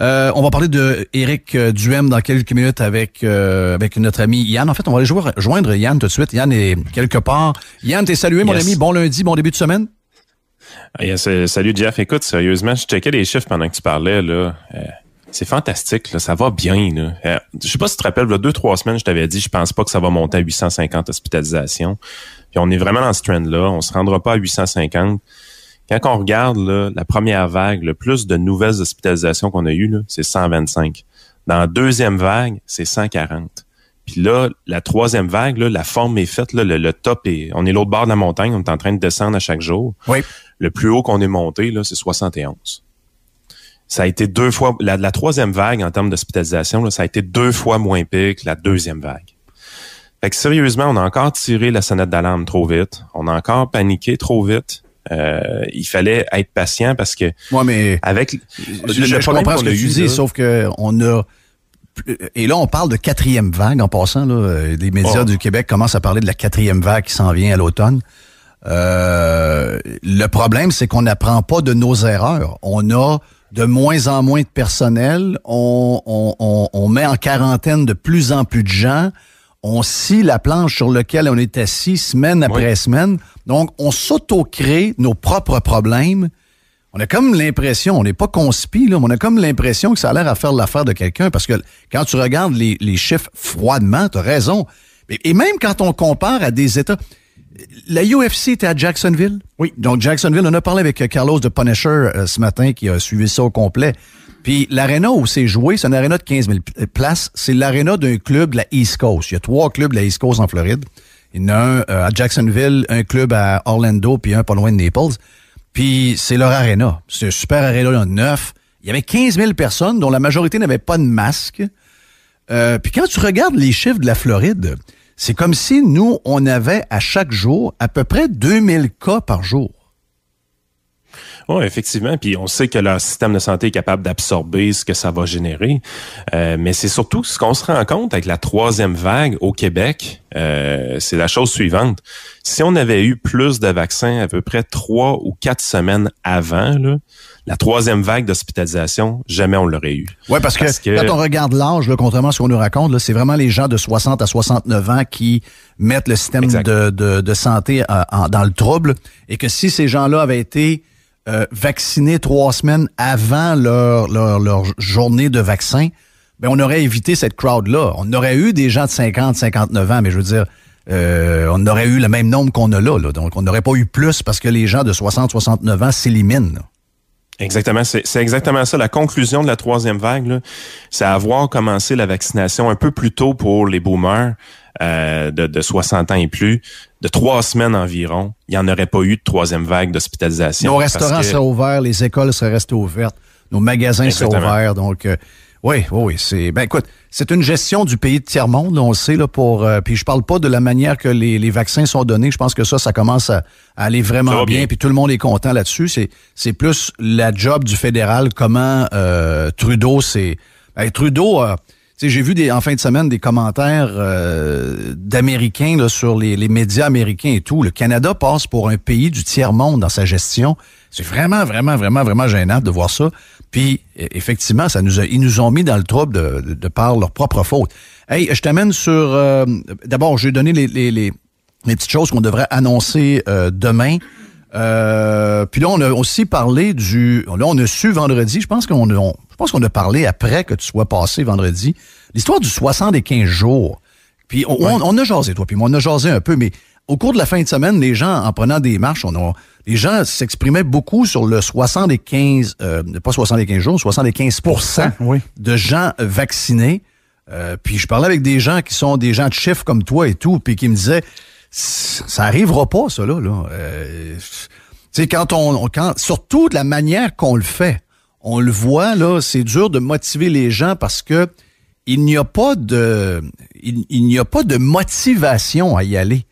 Euh, on va parler de Eric euh, Duhem dans quelques minutes avec euh, avec notre ami Yann. En fait, on va aller joindre Yann tout de suite. Yann est quelque part. Yann, t'es salué, mon ami. Bon lundi, bon début de semaine. Ah, salut Jeff. Écoute, sérieusement, je checkais les chiffres pendant que tu parlais c'est fantastique, ça va bien. Je je sais pas si tu te rappelles, a deux trois semaines, je t'avais dit, je pense pas que ça va monter à 850 hospitalisations. Puis on est vraiment dans ce trend là. On se rendra pas à 850. Quand on regarde la première vague, le plus de nouvelles hospitalisations qu'on a eues, c'est 125. Dans la deuxième vague, c'est 140. Puis là, la troisième vague, la forme est faite, le, top est. On est l'autre bord de la montagne, on est en train de descendre à chaque jour. Oui. Le plus haut qu'on est monté, c'est 71. Ça a été deux fois. La, la troisième vague, en termes d'hospitalisation, ça a été deux fois moins pire que la deuxième vague. Fait que sérieusement, on a encore tiré la sonnette d'alarme trop vite. On a encore paniqué trop vite. Euh, il fallait être patient parce que Moi, mais avec je, comprends ce que tu usé, sauf que on a et là, on parle de quatrième vague en passant. Euh, les médias oh. du Québec commencent à parler de la quatrième vague qui s'en vient à l'automne. Euh, le problème, c'est qu'on n'apprend pas de nos erreurs. On a de moins en moins de personnel. on met en quarantaine de plus en plus de gens on scie la planche sur laquelle on est assis semaine après semaine. Donc, on s'auto-crée nos propres problèmes. On a comme l'impression, on n'est pas conspi, mais on a comme l'impression que ça a l'air à faire l'affaire de quelqu'un parce que quand tu regardes les, chiffres froidement, tu as raison. Et, même quand on compare à des États. La UFC était à Jacksonville. Oui. Donc, Jacksonville, on a parlé avec Carlos de Punisher euh, ce matin qui a suivi ça au complet. Puis l'aréna où c'est joué, c'est un aréna de 15 000 places. C'est l'aréna d'un club de la East Coast. Il y a trois clubs de la East Coast en Floride. Il y en a un euh, à Jacksonville, un club à Orlando, puis un pas loin de Naples. Puis c'est leur aréna. C'est un super aréna neuf. Il y avait 15 000 personnes dont la majorité n'avait pas de masque. Euh, puis quand tu regardes les chiffres de la Floride, c'est comme si nous, on avait à chaque jour à peu près 2000 cas par jour. Oui, effectivement. Puis on sait que leur système de santé est capable d'absorber ce que ça va générer. Euh, mais c'est surtout ce qu'on se rend compte avec la troisième vague au Québec, euh, c'est la chose suivante. Si on avait eu plus de vaccins à peu près trois ou quatre semaines avant, là, la troisième vague d'hospitalisation, jamais on l'aurait eu. Oui, parce, que, quand on regarde l'âge, contrairement à ce qu'on nous raconte, c'est vraiment les gens de 60 à 69 ans qui mettent le système de, santé euh, dans le trouble et que si ces gens-là avaient été euh, vaccinés trois semaines avant leur, leur, journée de vaccin, ben on aurait évité cette crowd-là. On aurait eu des gens de 50, 59 ans, mais je veux dire, euh, on aurait eu le même nombre qu'on a là, là. Donc, on n'aurait pas eu plus parce que les gens de 60, 69 ans s'éliminent. Exactement, c'est exactement ça. La conclusion de la troisième vague, c'est avoir commencé la vaccination un peu plus tôt pour les boomers euh, de, 60 ans et plus, de trois semaines environ. Il n'y en aurait pas eu de troisième vague d'hospitalisation. Nos restaurants seraient ouverts, les écoles seraient restées ouvertes, nos magasins seraient ouverts. Donc, euh, oui, oui, C'est, ben écoute, c'est une gestion du pays de tiers-monde, on le sait, là, pour. Euh, puis je parle pas de la manière que les, vaccins sont donnés. Je pense que ça, ça commence à, aller vraiment bien, Puis tout le monde est content là-dessus. C'est, c'est plus la job du fédéral, comment euh, Trudeau c'est. Ben, Trudeau j'ai vu des, en fin de semaine des commentaires euh, d'Américains sur les, les, médias américains et tout. Le Canada passe pour un pays du tiers-monde dans sa gestion. C'est vraiment, vraiment, vraiment, vraiment gênant de voir ça. Puis, e, effectivement, ça nous a, ils nous ont mis dans le trouble de, de, par leur propre faute. Hey, je t'amène sur... Euh, d'abord, j'ai donné les, les, les, les, petites choses qu'on devrait annoncer euh, demain. Euh, puis là, on a aussi parlé du... Là, on a su vendredi, je pense qu'on je pense qu'on a parlé après que tu sois passé vendredi, l'histoire du 75 jours. Puis on, on, a jasé, toi, puis on a jasé un peu, mais au cours de la fin de semaine, les gens, en prenant des marches, on a, les gens s'exprimaient beaucoup sur le 75, euh, pas 75 jours, 75 de gens vaccinés. Euh, puis je parlais avec des gens qui sont des gens de chiffres comme toi et tout, puis qui me disaient, ça arrivera pas, ça, là. Euh, quand on, quand, surtout de la manière qu'on le fait, on le voit, là, c'est dur de motiver les gens parce que il n'y a pas de, il n'y a pas de motivation à y aller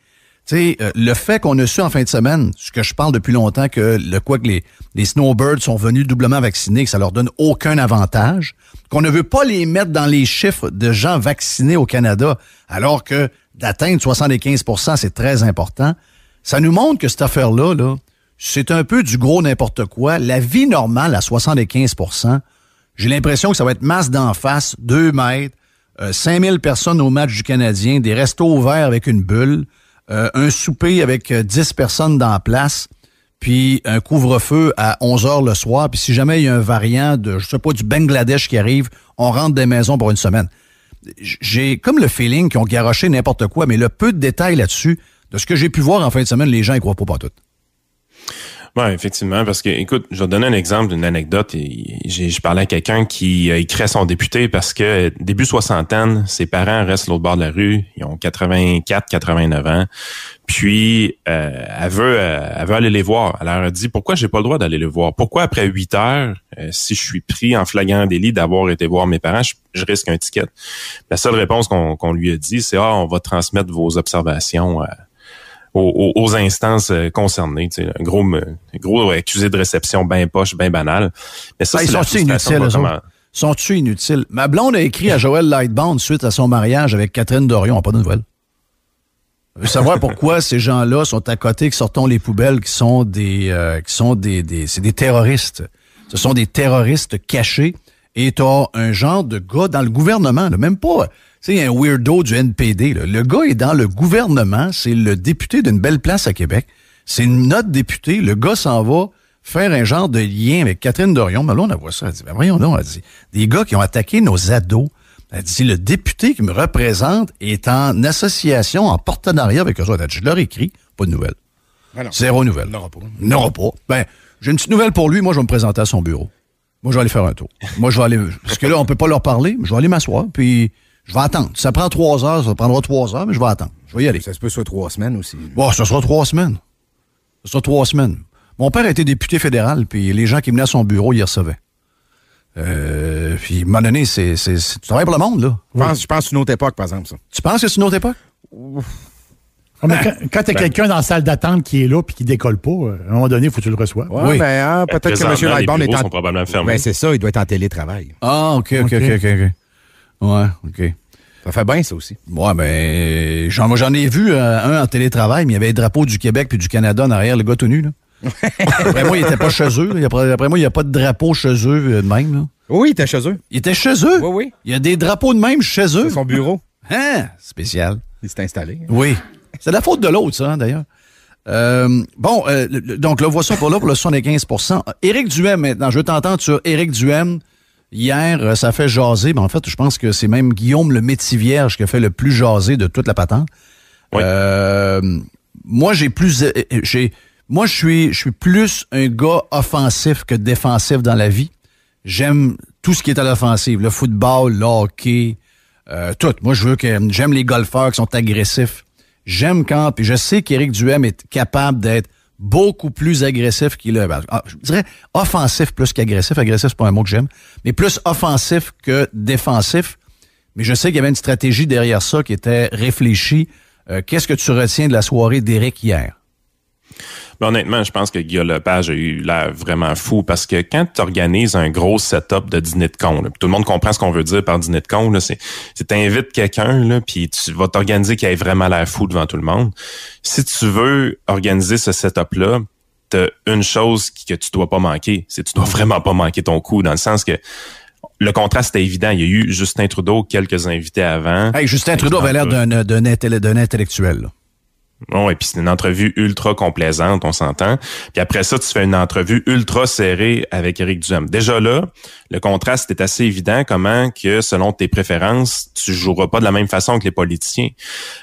sais, euh, le fait qu'on a su en fin de semaine, ce que je parle depuis longtemps, que le quoi que les, les snowbirds sont venus doublement vaccinés, que ça leur donne aucun avantage, qu'on ne veut pas les mettre dans les chiffres de gens vaccinés au Canada, alors que d'atteindre 75 c'est très important, ça nous montre que cette affaire-là, là, c'est un peu du gros n'importe quoi. La vie normale à 75 j'ai l'impression que ça va être masse d'en face, 2 mètres, euh, 5000 personnes au match du Canadien, des restos ouverts avec une bulle. Euh, un souper avec 10 euh, personnes dans la place, puis un couvre-feu à 11 heures le soir, puis si jamais il y a un variant de, je sais pas, du Bangladesh qui arrive, on rentre des maisons pour une semaine. J'ai comme le feeling qu'ils ont garoché n'importe quoi, mais le peu de détails là-dessus, de ce que j'ai pu voir en fin de semaine, les gens y croient pas, pas oui, effectivement, parce que, écoute, je vais donner un exemple d'une anecdote. Je parlais à quelqu'un qui écrit à son député parce que, début soixantaine, ses parents restent l'autre bord de la rue. Ils ont 84, 89 ans. Puis, euh, elle, veut, euh, elle veut aller les voir. Elle leur a dit, pourquoi j'ai pas le droit d'aller les voir? Pourquoi après huit heures, euh, si je suis pris en flagrant délit d'avoir été voir mes parents, je, risque un ticket? La seule réponse qu'on lui a dit, c'est, ah, on va transmettre vos observations à aux, instances euh, concernées. un gros, euh, euh, accusé de réception bien poche, bien banal. Mais ça, ben, c'est c'est inutile. sont ils inutiles? Ma blonde a écrit à Joël Lightbound suite à son mariage avec Catherine Dorion. pas de nouvelles. Je veux savoir pourquoi ces gens-là sont à côté, qui sortons les poubelles, qui sont des, qui sont des c'est des terroristes. Ce sont des terroristes cachés et t'as un genre de gars dans le gouvernement, même pas, c'est un weirdo du NPD. Le gars est dans le gouvernement, c'est le député d'une belle place à Québec. C'est notre député, le gars s'en va faire un genre de lien avec Catherine Dorion. Mais là, on a voit ça, elle dit, ben voyons donc, elle dit, des gars qui ont attaqué nos ados. Elle dit, le député qui me représente est en association, en partenariat avec eux Elle dit, je leur écris, pas de nouvelles. Ben Zéro nouvelle. n'aura pas. Ben, j'ai une petite nouvelle pour lui. Moi, je vais me présenter à son bureau. Moi, je vais aller faire un tour. Moi, je vais aller. Parce que là, on ne peut pas leur parler. mais Je vais aller m'asseoir, puis je vais attendre. Ça prend trois heures, ça prendra trois heures, mais je vais attendre. Je vais y aller. Ça se peut soit trois semaines aussi. Bon, ça sera trois semaines. Ça sera trois semaines. Mon père était député fédéral, puis les gens qui venaient à son bureau, ils recevaient. Euh, puis, à un moment donné, c'est, tu travailles pour le monde, là. Je pense, je pense que c'est une autre époque, par exemple, ça. Tu penses que c'est une autre époque? Ah, quand, tu as ben. quelqu'un dans la salle d'attente qui est là et qui décolle pas, euh, à un moment donné, il faut que tu le reçoives. oui, mais ben, hein, peut-être que M. Ryborn est en. Sont probablement ben, c'est ça, il doit être en télétravail. Ah, OK, OK, OK, OK. Ouais, OK. Ça fait bien, ça aussi. Moi, mais j'en ai vu euh, un en télétravail, mais il y avait les drapeaux du Québec puis du Canada en arrière, le gars tout nu, là. après moi, il était pas chez eux. Après, moi, il n'y a pas de drapeau chez eux euh, de même, là. Oui, il était chez eux. Il était chez eux? Oui, oui. Il y a des drapeaux de même chez eux. C'est son bureau. hein? Spécial. Il s'est installé. Oui. C'est la faute de l'autre, ça, hein, d'ailleurs. Euh, bon, euh, donc le voici pour là pour le 75 Éric Duhem maintenant, je t'entends t'entendre sur Éric Duhem. Hier, euh, ça fait jaser, mais en fait, je pense que c'est même Guillaume le vierge qui a fait le plus jaser de toute la patente. moi, j'ai plus, j'ai, moi, je suis, je suis plus un gars offensif que défensif dans la vie. J'aime tout ce qui est à l'offensive, le football, le hockey, tout. Moi, je veux que j'aime les golfeurs qui sont agressifs. J'aime quand, puis je sais qu'Éric Duhem est capable d'être beaucoup plus agressif qu'il est. Ah, je dirais offensif plus qu'agressif. Agressif, c'est pas un mot que j'aime. Mais plus offensif que défensif. Mais je sais qu'il y avait une stratégie derrière ça qui était réfléchie. Euh, qu'est-ce que tu retiens de la soirée d'Éric hier? honnêtement, je pense que Guillaume Lepage a eu l'air vraiment fou parce que quand tu organises un gros setup de dîner de con, tout le monde comprend ce qu'on veut dire par dîner de con, c'est t'invites quelqu'un, puis tu vas t'organiser qui ait vraiment l'air fou devant tout le monde. Si tu veux organiser ce setup-là, t'as une chose que tu dois pas manquer, c'est tu dois vraiment pas manquer ton coup, dans le sens que le contraste est évident. Il y a eu Justin Trudeau, quelques invités avant. Hey, Justin Trudeau avait l'air d'un intellectuel. Là. Bon, et puis c'est une entrevue ultra complaisante, on s'entend. Puis après ça, tu fais une entrevue ultra serrée avec Eric Duhem. Déjà là, le contraste est assez évident, comment que selon tes préférences, tu joueras pas de la même façon que les politiciens.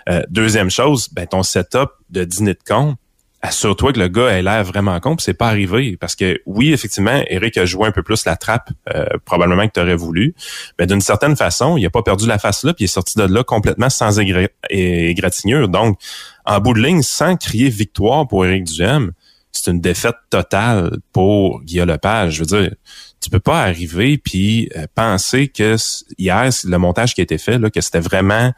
Euh, deuxième chose, ben, ton setup de dîner de compte, assure-toi que le gars a l'air vraiment con, c'est pas arrivé. Parce que oui, effectivement, Eric a joué un peu plus la trappe, euh, probablement que tu aurais voulu, mais d'une certaine façon, il a pas perdu la face là, puis il est sorti de là complètement sans égratignure. Donc, en bout de ligne, sans crier victoire pour Eric Duhem, c'est une défaite totale pour Guillaume Lepage. Je veux dire, tu peux pas arriver puis euh, penser que hier, le montage qui a été fait, là, que c'était vraiment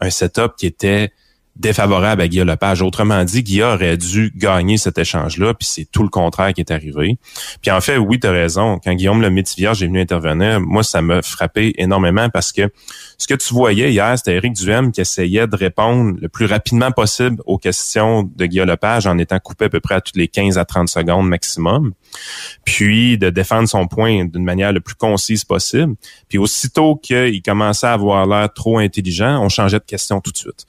un setup qui était défavorable à Guillaume Lepage. Autrement dit, Guillaume aurait dû gagner cet échange-là, puis c'est tout le contraire qui est arrivé. Puis en fait, oui, tu as raison. Quand Guillaume le Métivier est venu intervenir, moi, ça m'a frappé énormément parce que ce que tu voyais hier, c'était Eric Duhem qui essayait de répondre le plus rapidement possible aux questions de Guillaume Lepage en étant coupé à peu près à toutes les 15 à 30 secondes maximum, puis de défendre son point d'une manière le plus concise possible. Puis aussitôt qu'il commençait à avoir l'air trop intelligent, on changeait de question tout de suite.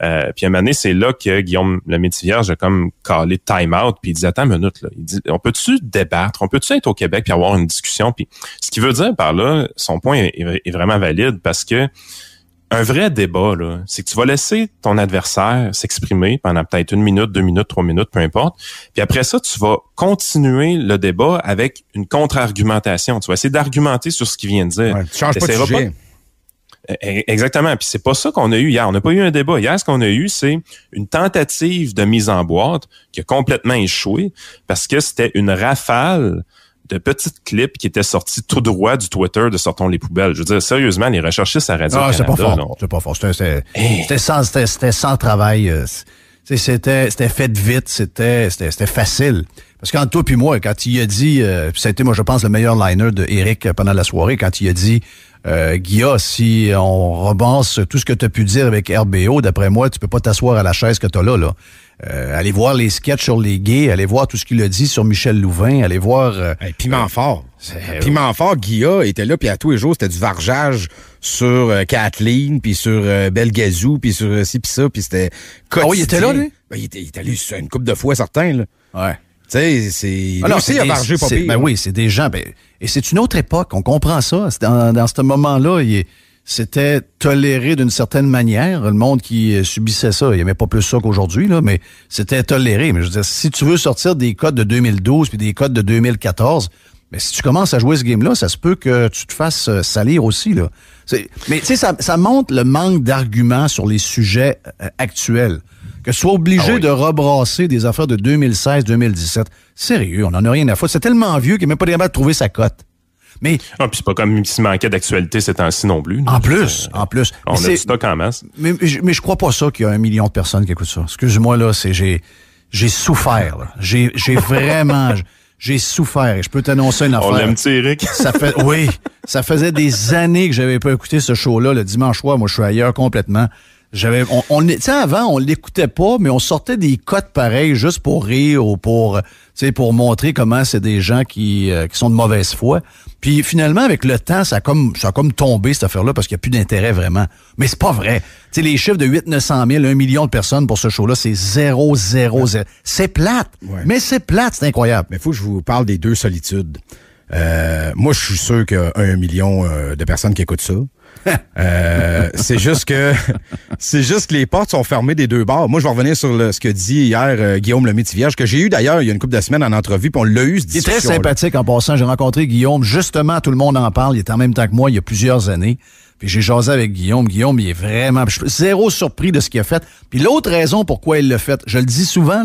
Euh, puis à un moment donné, c'est là que Guillaume le Métivierge a comme calé time out, puis il dit attends une minute là, il dit on peut-tu débattre, on peut-tu être au Québec puis avoir une discussion, puis ce qu'il veut dire par là, son point est vraiment valide parce que un vrai débat, c'est que tu vas laisser ton adversaire s'exprimer pendant peut-être une minute, deux minutes, trois minutes, peu importe. Puis après ça, tu vas continuer le débat avec une contre-argumentation. Tu vas essayer d'argumenter sur ce qu'il vient de dire. tu changes pas de e, Exactement. Puis c'est pas ça qu'on a eu hier. On n'a pas eu un débat. Hier, ce qu'on a eu, c'est une tentative de mise en boîte qui a complètement échoué parce que c'était une rafale de petites clips qui étaient sortis tout droit du Twitter de Sortons les poubelles. Je veux dire, sérieusement, les recherchistes à Radio ah, c'est Pas fort, pas fort. C'était eh. sans, c'était sans travail. Euh, c'était fait vite, c'était c'était facile. Parce qu'en toi puis moi, quand il a dit... c'était, euh, moi, je pense, le meilleur liner de Eric pendant la soirée, quand il a dit... Euh, Guilla, si on repense tout ce que tu as pu dire avec RBO, d'après moi, tu peux pas t'asseoir à la chaise que tu as là. Euh, allez voir les sketchs sur les gays, allez voir tout ce qu'il a dit sur Michel Louvain, allez voir... Euh, piment euh, fort. Euh, piment fort, Guilla était là, puis à tous les jours, c'était du varjage sur Kathleen, puis sur Belgazou, puis sur ci, puis ça, puis c'était ah Oh, il était là, lui? Ben, il, était, il était allé une coupe de fois, certains, là. Ouais. Tu sais, c'est. Alors, c'est vargé pas Ben oui, c'est des gens. Ben, et c'est une autre époque, on comprend ça. Dans, dans ce moment-là, il est c'était toléré d'une certaine manière. Le monde qui euh, subissait ça, il n'y avait pas plus ça qu'aujourd'hui, là, mais c'était toléré. Mais je veux dire, si tu veux sortir des codes de 2012 puis des codes de 2014, mais si tu commences à jouer ce game-là, ça se peut que tu te fasses euh, salir aussi. Là. Mais tu sais, ça, ça montre le manque d'arguments sur les sujets euh, actuels. Que tu sois obligé ah de rebrasser des affaires de 2016-2017. Sérieux, on n'en a rien à foutre. C'est tellement vieux qu'il n'est même pas capable de trouver sa cote. Mais ah, puis c'est pas comme s'il manquait d'actualité ces temps-ci non plus. En plus, euh, en plus. On mais a du stock masse. Mais, je crois pas ça qu'il y a un million de personnes qui écoutent ça. Excuse-moi là, c'est j'ai souffert. J'ai vraiment j'ai souffert. Et je peux t'annoncer une affaire. On l'aime, Eric. ça fait, oui, ça faisait des années que j'avais pas écouté ce show-là le dimanche soir. Moi, je suis ailleurs complètement. J'avais, on, on avant, on l'écoutait pas, mais on sortait des cotes pareilles juste pour rire ou pour, euh, pour montrer comment c'est des gens qui, euh, qui, sont de mauvaise foi. Puis finalement, avec le temps, ça a comme, ça comme tombé cette affaire-là parce qu'il n'y a plus d'intérêt vraiment. Mais c'est pas vrai. sais les chiffres de 8 900 000, 1 million de personnes pour ce show-là, c'est 0, 0, 0. C'est plate. Mais c'est plate, c'est incroyable. Mais il faut que je vous parle des deux solitudes. Euh, moi, je suis sûr qu'il y a 1 million de personnes qui écoutent ça. Euh, c'est juste que c'est juste les portes sont fermées des deux bords. Moi, je vais revenir sur ce que dit hier euh, Guillaume Le Métivierge, que j'ai eu d'ailleurs il y a une couple de semaines en entrevue, puis on l'a eu ce Il est très sympathique en passant. J'ai rencontré Guillaume, justement, tout le monde en parle. Il est en même temps que moi il y a plusieurs années. Puis j'ai jasé avec Guillaume. Guillaume, il est vraiment je suis zéro surpris de ce qu'il a fait. Puis l'autre raison pourquoi il l'a fait, je le dis souvent,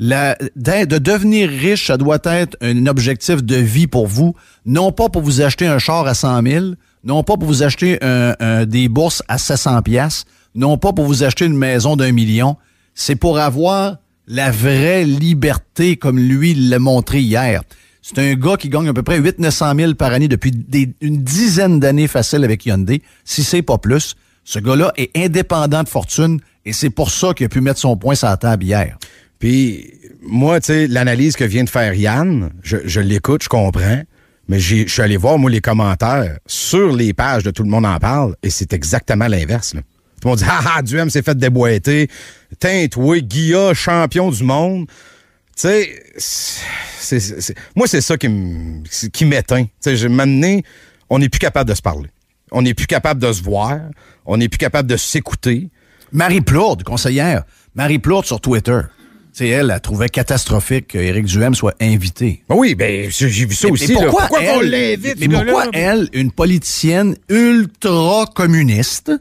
de devenir riche, ça doit être un objectif de vie pour vous, non pas pour vous acheter un char à 100 000, non pas pour vous acheter euh, euh, des bourses à 700 pièces, non pas pour vous acheter une maison d'un million, c'est pour avoir la vraie liberté comme lui l'a montré hier. C'est un gars qui gagne à peu près 8 900 000 par année depuis une dizaine d'années facile avec Hyundai, si c'est pas plus. Ce gars-là est indépendant de fortune et c'est pour ça qu'il a pu mettre son point sur la table hier. Puis moi, tu sais, l'analyse que vient de faire Yann, je l'écoute, je comprends. Mais je suis allé voir, moi, les commentaires sur les pages de Tout le monde en parle, et c'est exactement l'inverse. Tout le monde dit Ah ah, Duhem s'est fait déboîter. Tintoué, Guilla, champion du monde. Tu sais, moi, c'est ça qui m'éteint. Tu sais, je on n'est plus capable de se parler. On n'est plus capable de se voir. On n'est plus capable de s'écouter. Marie Plourde, conseillère. Marie Plourde sur Twitter elle, elle trouvait catastrophique qu'Éric Duhem soit invité. Ben oui, ben j'ai vu ça aussi. pourquoi, elle, on l'invite? Mais, pourquoi elle, une politicienne ultra-communiste,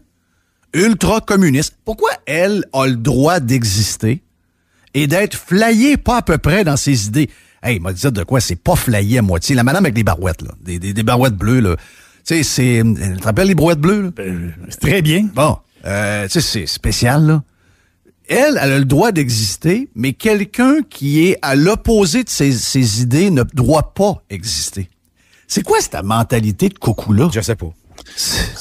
ultra-communiste, pourquoi elle a le droit d'exister et d'être flayée pas à peu près dans ses idées? Hey, il m'a dit de quoi? C'est pas flayé à moitié. La madame avec des barouettes, des, barouettes bleues, là. Tu sais, c'est... Euh, te les barouettes bleues? Ben, très bien. Bon, euh, tu sais, c'est spécial, là elle, elle a le droit d'exister, mais quelqu'un qui est à l'opposé de ses, idées ne doit pas exister. C'est quoi cette mentalité de coucou-là? Je sais pas.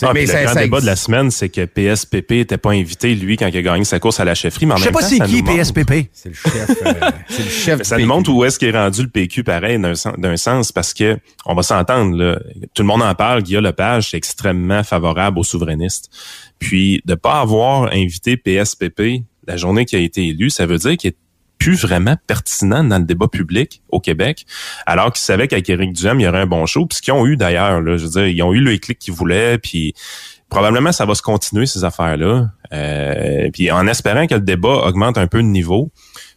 Ah, mais le grand débat de la semaine, c'est que PSPP n'était pas invité, lui, quand il a gagné sa course à la chefferie. Mais en Je sais pas c'est qui PSPP. C'est le chef. Euh, c'est le chef ça nous montre où est-ce est rendu le PQ, pareil, d'un sens, parce que on va s'entendre. Tout le monde en parle. Guillaume Lepage est extrêmement favorable aux souverainistes. Puis de pas avoir invité PSPP, la journée qui a été élue, ça veut dire qu'il est plus vraiment pertinent dans le débat public au Québec, alors qu'ils savaient qu'avec Éric Duhem, il y aurait un bon show, puis ce qu'ils ont eu d'ailleurs, là, je veux dire, ils ont eu le clic qu'ils voulaient, puis probablement ça va se continuer ces affaires-là, euh, puis en espérant que le débat augmente un peu de niveau,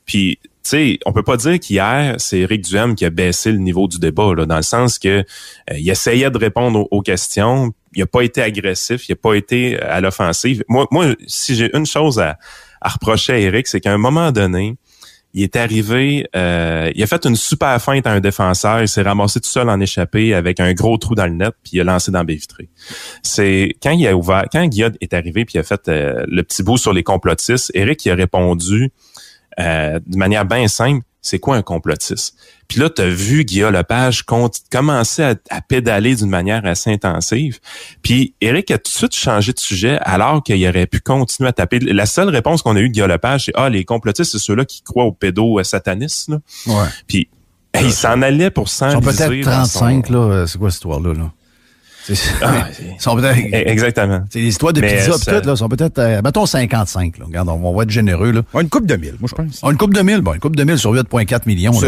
puis tu sais, on peut pas dire qu'hier, c'est Éric Duhem qui a baissé le niveau du débat, là, dans le sens que euh, il essayait de répondre aux, questions, il n'a pas été agressif, il n'a pas été euh, à l'offensive. Moi, moi, si j'ai une chose à, à reprocher à Eric, c'est qu'à un moment donné, il est arrivé, euh, il a fait une super feinte à un défenseur, il s'est ramassé tout seul en échappé avec un gros trou dans le net, puis il a lancé dans Bévitré. C'est quand il a ouvert, quand Guillaume est arrivé puis il a fait euh, le petit bout sur les complotistes, Eric il a répondu euh, de manière bien simple, c'est quoi un complotiste? Puis là, tu as vu Guillaume Lepage commencer à, pédaler d'une manière assez intensive. Puis Eric a tout de suite changé de sujet alors qu'il aurait pu continuer à taper. La seule réponse qu'on a eue de Guillaume Lepage, c'est « Ah, les complotistes, c'est ceux-là qui croient au pédo satanistes. Ouais. » Puis il s'en allait pour 100, peut-être 35, là. Euh, c'est quoi cette histoire-là, là ah, eh, exactement. C'est les histoires de pizza euh, peut-être, là, sont peut-être. Euh, mettons 55. Là. Regarde, on, va être généreux. Là. Une coupe de mille, moi, je pense. Ah, une coupe de mille, bon, une coupe de mille sur 8,4 millions. ça,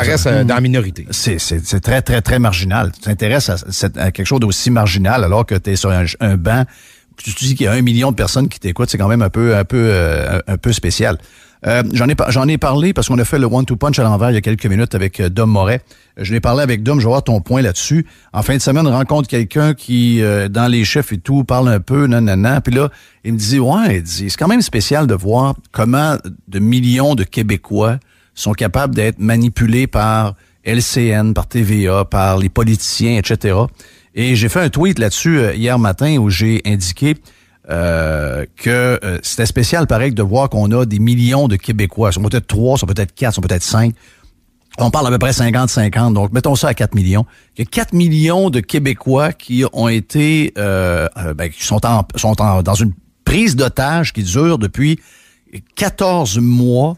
reste euh, hmm. dans la minorité. C'est très, très, très marginal. Tu t'intéresses à, quelque chose d'aussi marginal alors que tu es sur un, banc. Tu te dis qu'il y a un million de personnes qui t'écoutent, c'est quand même un peu, un peu, un peu spécial. Euh, j'en ai, parlé parce qu'on a fait le one-two punch à l'envers il y a quelques minutes avec euh, Dom Moret. Je l'ai parlé avec Dom, je vais avoir ton point là-dessus. En fin de semaine, rencontre quelqu'un qui, euh, dans les chefs et tout, parle un peu, nanana. Puis là, il me dit, ouais, il dit, c'est quand même spécial de voir comment de millions de Québécois sont capables d'être manipulés par LCN, par TVA, par les politiciens, etc. Et j'ai fait un tweet là-dessus hier matin où j'ai indiqué euh, que euh, c'était spécial, pareil, de voir qu'on a des millions de Québécois. Ils sont peut-être trois, sont peut-être quatre, sont peut-être cinq. On parle à peu près 50-50, donc mettons ça à 4 millions. Il y a 4 millions de Québécois qui ont été, euh, ben, qui sont, en, sont dans une prise d'otage qui dure depuis 14 mois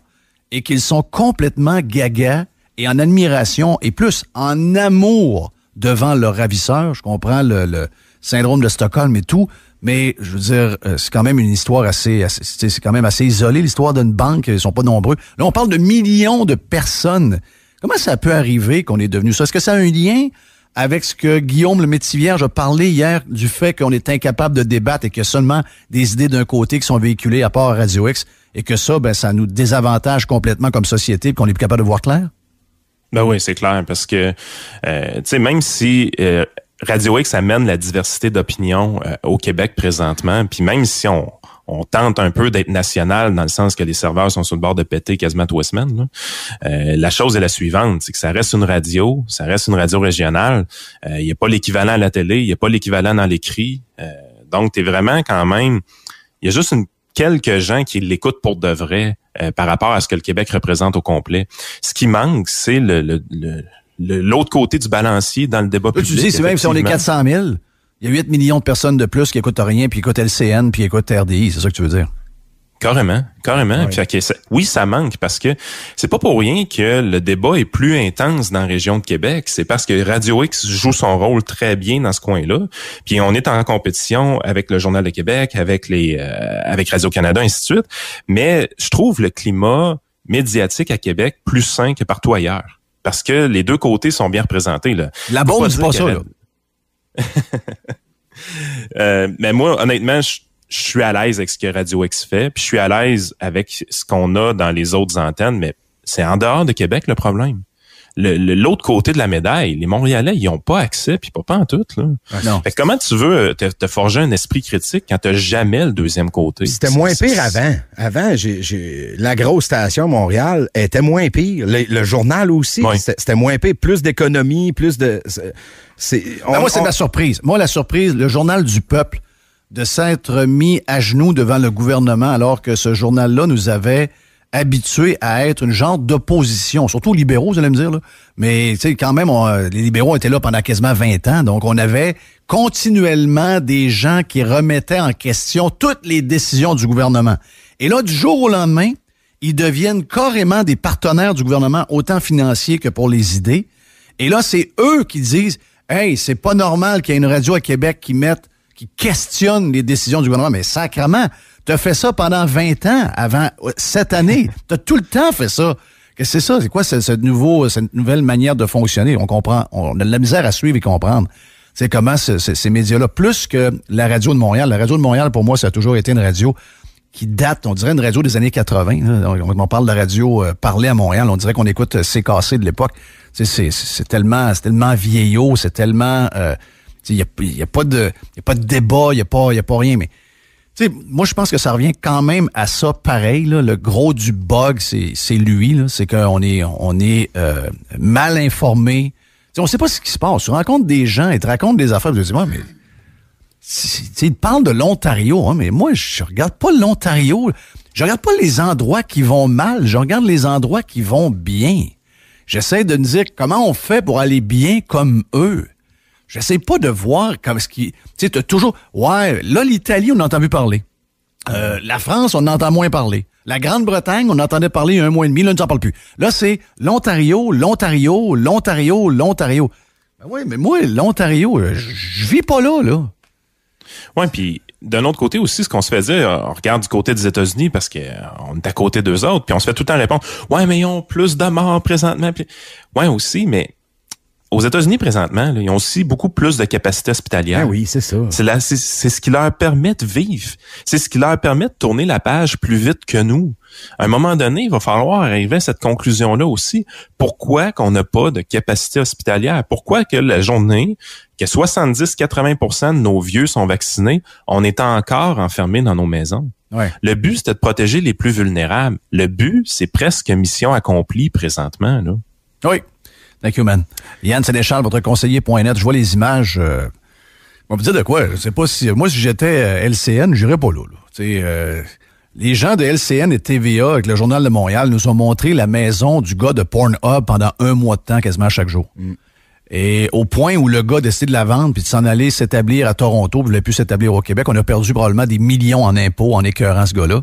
et qu'ils sont complètement gaga et en admiration et plus en amour devant leur ravisseur. Je comprends le syndrome de Stockholm et tout, mais je veux dire, euh, c'est quand même une histoire assez, assez c'est quand même assez isolé l'histoire d'une banque. Ils sont pas nombreux. Là, on parle de millions de personnes. Comment ça peut arriver qu'on est devenu ça Est-ce que ça a un lien avec ce que Guillaume le Métivierge a parlé hier du fait qu'on est incapable de débattre et que seulement des idées d'un côté qui sont véhiculées à part Radio X et que ça, ben, ça nous désavantage complètement comme société et qu'on est plus capable de voir clair? Ben oui, c'est clair, parce que, euh, tu sais, même si euh, Radio X amène la diversité d'opinions euh, au Québec présentement. Puis même si on, tente un peu d'être national dans le sens que les serveurs sont sur le bord de péter quasiment les semaines. Euh, la chose est la suivante, c'est que ça reste une radio, ça reste une radio régionale. Euh, il n'y a pas l'équivalent à la télé, il n'y a pas l'équivalent dans l'écrit. donc, tu es vraiment quand même... Il y a juste une, quelques gens qui l'écoutent pour de vrai par rapport à ce que le Québec représente au complet. Ce qui manque, c'est le l'autre côté du balancier dans le débat public. Tu dis, c'est même si on est 400 000, il y a 8 millions de personnes de plus qui écoutent rien, puis écoutent LCN, puis écoutent RDI, c'est ça que tu veux dire? Carrément, carrément. Oui. ça, oui, ça manque parce que c'est pas pour rien que le débat est plus intense dans la région de Québec. C'est parce que Radio X joue son rôle très bien dans ce coin-là. Puis on est en compétition avec le Journal de Québec, avec les, euh, avec Radio Canada, ainsi de suite. Mais je trouve le climat médiatique à Québec plus sain que partout ailleurs parce que les deux côtés sont bien représentés. Là. La bombe, c'est pas ça. Euh, mais moi, honnêtement, je, suis à l'aise avec ce que Radio X fait, puis je suis à l'aise avec ce qu'on a dans les autres antennes, mais c'est en dehors de Québec le problème l'autre côté de la médaille, les Montréalais, ils ont pas accès, puis pas, pas en tout. Là. Ah, comment tu veux euh, te, forger un esprit critique quand tu n'as jamais le deuxième côté? C'était moins pire avant. Avant, j'ai la grosse station Montréal était moins pire. Le, journal aussi, c'était moins pire. Plus d'économie, plus de... Ben, on, moi, c'est ma la surprise. Moi, la surprise, le journal du peuple, de s'être mis à genoux devant le gouvernement alors que ce journal-là nous avait habitués à être une genre d'opposition, surtout aux libéraux, vous allez me dire. Là. Mais quand même, euh, les libéraux étaient là pendant quasiment 20 ans, donc on avait continuellement des gens qui remettaient en question toutes les décisions du gouvernement. Et là, du jour au lendemain, ils deviennent carrément des partenaires du gouvernement, autant financiers que pour les idées. Et là, c'est eux qui disent Hey, c'est pas normal qu'il y ait une radio à Québec qui mette, qui questionne les décisions du gouvernement. Mais sacrement, tu fait ça pendant 20 ans, avant cette année. tu as tout le temps fait ça. que C'est ça, c'est quoi cette, nouveau, cette nouvelle manière de fonctionner? On comprend, on a de la misère à suivre et comprendre. C'est comment ces médias-là, plus que la radio de Montréal. La radio de Montréal, pour moi, ça a toujours été une radio qui date, on dirait une radio des années 80. On, parle de radio euh, parlée à Montréal, on dirait qu'on écoute euh, CKC de l'époque. C'est tellement, tellement vieillot, c'est tellement... Euh, il n'y a, y a, pas de y a pas de débat, il n'y a, pas, y a pas rien, mais moi, je pense que ça revient quand même à ça pareil. Le gros du bug, c'est lui. C'est qu'on est, on est euh, mal informé. on ne sait pas ce qui se passe. Tu rencontres des gens, et te racontes des affaires. Tu mais. Ils parlent de l'Ontario, hein, mais moi, je regarde pas l'Ontario. Je regarde pas les endroits qui vont mal. Je regarde les endroits qui vont bien. J'essaie de me dire comment on fait pour aller bien comme eux. J'essaie pas de voir comme ce qui. Tu sais, toujours. Ouais, là, l'Italie, on entend plus parler. Euh, la France, on entend moins parler. La Grande-Bretagne, on entendait parler un mois et demi, là, on n'en parle plus. Là, c'est l'Ontario, l'Ontario, l'Ontario, l'Ontario. Ben oui, mais moi, l'Ontario, euh, je vis pas là, là. Oui, puis d'un autre côté aussi, ce qu'on se faisait, euh, on regarde du côté des États-Unis parce qu'on est à côté d'eux autres, puis on se fait tout le temps répondre Ouais, mais ils ont plus de morts présentement. Ouais, aussi, mais aux États-Unis présentement, ils ont aussi beaucoup plus de capacité hospitalière. Ah oui, c'est ça. C'est c'est ce qui leur permet de vivre. C'est ce qui leur permet de tourner la page plus vite que nous. À un moment donné, il va falloir arriver à cette conclusion-là aussi. Pourquoi qu'on n'a pas de capacité hospitalière? Pourquoi que la journée, que 70-80 de nos vieux sont vaccinés, on est encore enfermés dans nos maisons? Le but, c'était de protéger les plus vulnérables. Le but, c'est presque mission accomplie présentement. Là. Oui, Thank you, man. Yann Sénéchal, votre conseiller.net. Je vois les images. Euh, on vous dire de quoi? Je sais pas si. Moi, si j'étais euh, LCN, j'irais pas là. Euh, les gens de LCN et TVA avec le Journal de Montréal nous ont montré la maison du gars de Pornhub pendant un mois de temps, quasiment chaque jour. Mm. Et au point où le gars décide de la vendre puis de s'en aller s'établir à Toronto, puis voulait plus s'établir au Québec, on a perdu probablement des millions en impôts en écœurant ce gars-là.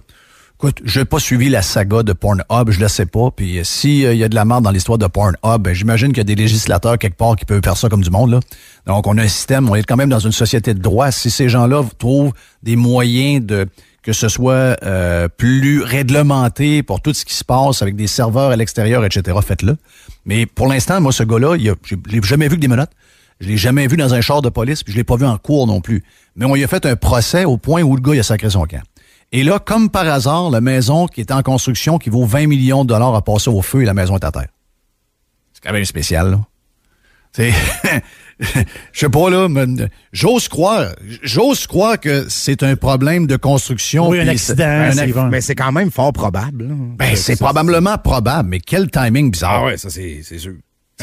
Écoute, j'ai pas suivi la saga de Pornhub, je le sais pas. Puis s'il euh, y a de la merde dans l'histoire de Pornhub, ben, j'imagine qu'il y a des législateurs quelque part qui peuvent faire ça comme du monde. Là. Donc on a un système, on est quand même dans une société de droit. Si ces gens-là trouvent des moyens de que ce soit euh, plus réglementé pour tout ce qui se passe avec des serveurs à l'extérieur, etc., faites-le. Mais pour l'instant, moi, ce gars-là, je j'ai jamais vu que des menottes. Je l'ai jamais vu dans un char de police, puis je l'ai pas vu en cours non plus. Mais on lui a fait un procès au point où le gars a sacré son camp. Et là, comme par hasard, la maison qui est en construction, qui vaut 20 millions de dollars, a passé au feu et la maison est à terre. C'est quand même spécial, là. sais, je sais pas, là, j'ose croire, j'ose croire que c'est un problème de construction. Oui, un accident. Mais c'est quand même fort probable. Ben, c'est probablement probable, mais quel timing bizarre. Ah ouais, ça, c'est sûr.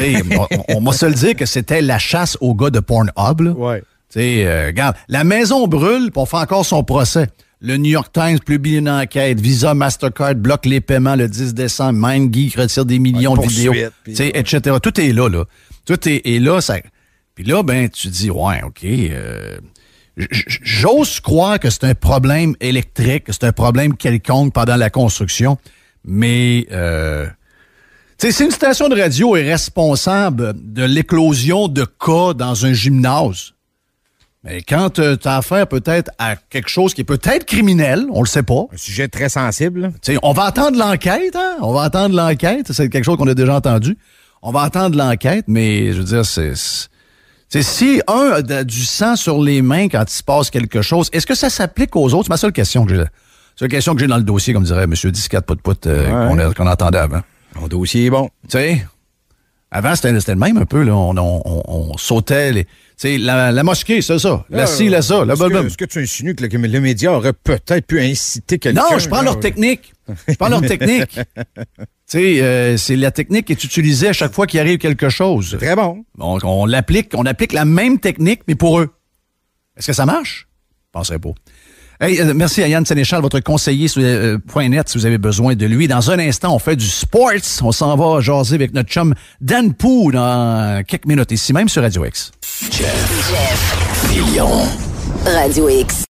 on, on m'a se le que c'était la chasse au gars de Pornhub, là. Ouais. Tu sais, euh, regarde, la maison brûle, pour faire encore son procès. Le New York Times publie une enquête. Visa, Mastercard bloque les paiements le 10 décembre. MindGeek retire des millions de vidéos, etc. Tout est là, là. Tout est, là. Puis là, ben, tu dis, ouais, OK. Euh, j'ose croire que c'est un problème électrique, c'est un problème quelconque pendant la construction, mais euh, si une station de radio est responsable de l'éclosion de cas dans un gymnase, mais quand euh, tu as affaire peut-être à quelque chose qui est peut-être criminel, on le sait pas. Un sujet très sensible. T'sais, on va attendre l'enquête, hein? On va attendre l'enquête. C'est quelque chose qu'on a déjà entendu. On va attendre l'enquête, mais je veux dire, c'est. si un a du sang sur les mains quand il se passe quelque chose, est-ce que ça s'applique aux autres? C'est ma seule question que j'ai. C'est la question que j'ai dans le dossier, comme dirait M. discat Pout euh, qu'on entendait avant. Mon dossier est bon. Tu sais, avant, c'était le même un peu. Là. On, on, sautait. Les, la, la mosquée, c'est ça. La scie, ah, ci, la ça. Est-ce que, tu insinues que les médias auraient peut-être pu inciter quelqu'un? Non, je prends leur technique. Je prends leur technique. sais euh, c'est la technique qui est utilisée à chaque fois qu'il arrive quelque chose. Très bon. Donc, on, l'applique, on applique la même technique, mais pour eux. Est-ce que ça marche? Je penserais pas. Euh, merci à Yann Sénéchal, votre conseiller sur euh, .net, si vous avez besoin de lui. Dans un instant, on fait du sports. On s'en va jaser avec notre chum Dan Pou dans quelques minutes, ici même sur Radio X. Jeff. Radio X.